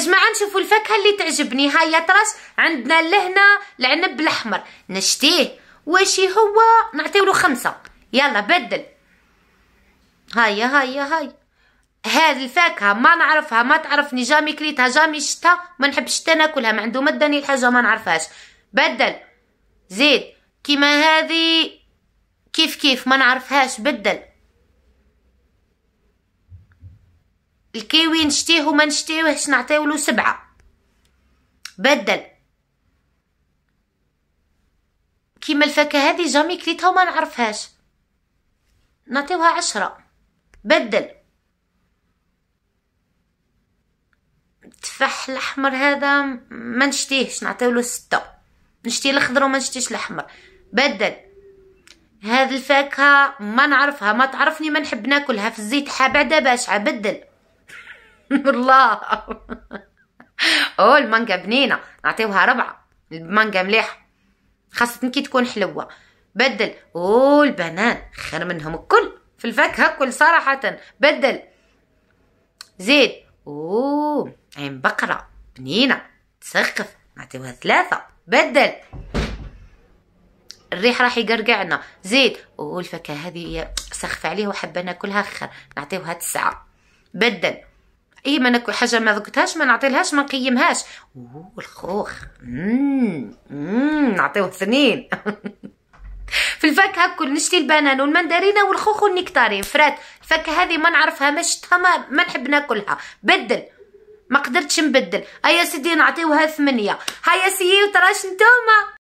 جماعه نشوفوا الفاكهه اللي تعجبني هيا طرش عندنا لهنا العنب الاحمر نشتيه واشي هو نعطيه له خمسه يلا بدل هيا هيا هاي هذه الفاكهه ما نعرفها ما تعرفني جامي كريتها جامي شتها ما نحبش ناكلها ما عنده مدني الحاجه ما نعرفهاش بدل زيد كيما هذه كيف كيف ما نعرفهاش بدل الكيوي نشتيه وما نشتيهش نعطيو له سبعه بدل كيما الفاكهه هذه جامي كليتها وما نعرفهاش نعطيوها عشرة بدل التفاح الاحمر هذا ما نشتيهش نعطيوله ستة نشتي الاخضر وما نشتيش الاحمر بدل هذه الفاكهه ما نعرفها ما تعرفني ما نحب ناكلها في الزيت حابه باشعه بدل والله اوه المانجا بنينه نعطيوها ربعه المانجا مليحه خاصة كي تكون حلوة بدل أو البنان خير منهم الكل في الفاكهة كل صراحة بدل زيد اوه عين بقرة بنينة تسقف نعطيوها ثلاثة بدل الريح راح يقرقعنا زيد اوه الفاكهة هذه سخف عليها وحابة ناكلها خير نعطيوها تسعة بدل اي ما ناكل حاجه ما ذقتهاش ما نعطيلهاش ما نقيمهاش اوه الخوخ امم نعطيوه اثنين في الفاكهه كل نشتي البنان والمندرينه والخوخ والنكتارين فرات الفاكهه هذه ما نعرفها ما شتها ما, ما نحب ناكلها بدل ما قدرتش نبدل ايا سيدي نعطيوها ثمانيه هيا سيدي وتراش نتوما